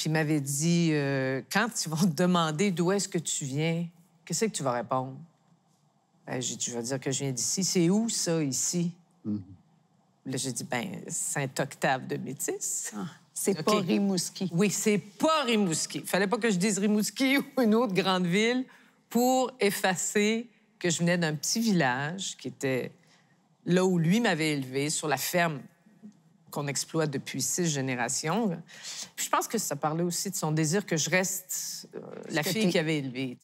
puis il m'avait dit euh, Quand ils vont te demander d'où est-ce que tu viens, qu'est-ce que tu vas répondre ben, J'ai dit Je vais dire que je viens d'ici. C'est où ça, ici mm-hmm. Là, j'ai dit Ben, Saint-Octave de Métis. Ah, c'est pas Rimouski. Oui, c'est pas Rimouski. Il Fallait pas que je dise Rimouski ou une autre grande ville pour effacer que je venais d'un petit village qui était là où lui m'avait élevé, sur la ferme qu'on exploite depuis six générations. je pense que ça parlait aussi de son désir que je reste euh, la fille qui avait élevée.